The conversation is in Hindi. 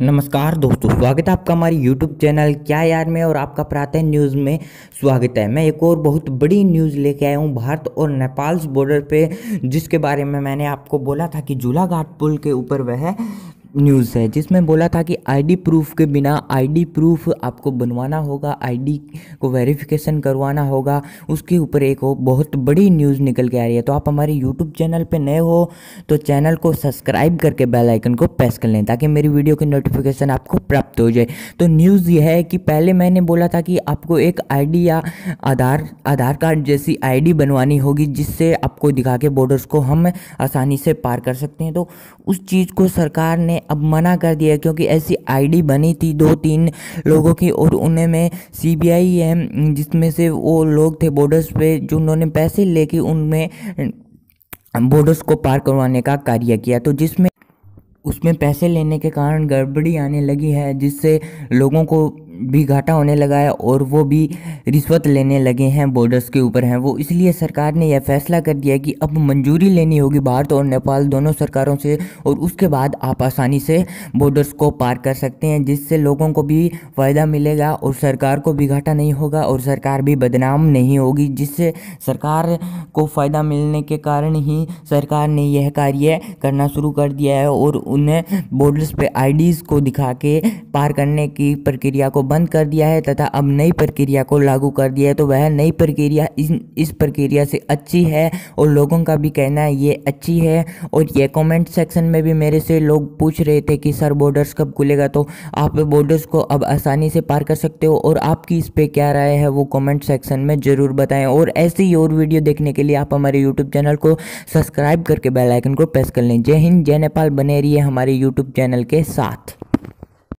नमस्कार दोस्तों स्वागत है आपका हमारी यूट्यूब चैनल क्या यार में और आपका प्रातः न्यूज़ में स्वागत है मैं एक और बहुत बड़ी न्यूज़ लेके आया हूँ भारत और नेपाल बॉर्डर पे जिसके बारे में मैंने आपको बोला था कि झूलाघाट पुल के ऊपर वह न्यूज़ है जिसमें बोला था कि आईडी प्रूफ के बिना आईडी प्रूफ आपको बनवाना होगा आईडी को वेरिफिकेशन करवाना होगा उसके ऊपर एक हो बहुत बड़ी न्यूज़ निकल के आ रही है तो आप हमारे यूट्यूब चैनल पे नए हो तो चैनल को सब्सक्राइब करके बेल आइकन को प्रेस कर लें ताकि मेरी वीडियो की नोटिफिकेशन आपको प्राप्त हो जाए तो न्यूज़ यह है कि पहले मैंने बोला था कि आपको एक आई या आधार आधार कार्ड जैसी आई बनवानी होगी जिससे आपको दिखा के बॉर्डर्स को हम आसानी से पार कर सकते हैं तो उस चीज़ को सरकार ने अब मना कर दिया क्योंकि ऐसी आईडी बनी थी दो तीन लोगों की और उन्हें में सीबीआई है जिसमें से वो लोग थे बॉर्डर्स पे जो उन्होंने पैसे लेके उनमें बॉर्डर्स को पार करवाने का कार्य किया तो जिसमें उसमें पैसे लेने के कारण गड़बड़ी आने लगी है जिससे लोगों को भी घाटा होने लगा है और वो भी रिश्वत लेने लगे हैं बॉर्डर्स के ऊपर हैं वो इसलिए सरकार ने यह फैसला कर दिया कि अब मंजूरी लेनी होगी भारत और नेपाल दोनों सरकारों से और उसके बाद आप आसानी से बॉर्डर्स को पार कर सकते हैं जिससे लोगों को भी फ़ायदा मिलेगा और सरकार को भी घाटा नहीं होगा और सरकार भी बदनाम नहीं होगी जिससे सरकार को फ़ायदा मिलने के कारण ही सरकार ने यह कार्य करना शुरू कर दिया है और उन्हें बॉर्डर्स पर आई को दिखा के पार करने की प्रक्रिया को बंद कर दिया है तथा अब नई प्रक्रिया को लागू कर दिया है तो वह नई प्रक्रिया इस इस प्रक्रिया से अच्छी है और लोगों का भी कहना है ये अच्छी है और ये कमेंट सेक्शन में भी मेरे से लोग पूछ रहे थे कि सर बॉर्डर्स कब खुलेगा तो आप बॉर्डर्स को अब आसानी से पार कर सकते हो और आपकी इस पर क्या राय है वो कॉमेंट सेक्शन में ज़रूर बताएँ और ऐसी ही और वीडियो देखने के लिए आप हमारे यूट्यूब चैनल को सब्सक्राइब करके बेलाइकन को प्रेस कर लें जय हिंद जय नेपाल बने रही हमारे यूट्यूब चैनल के साथ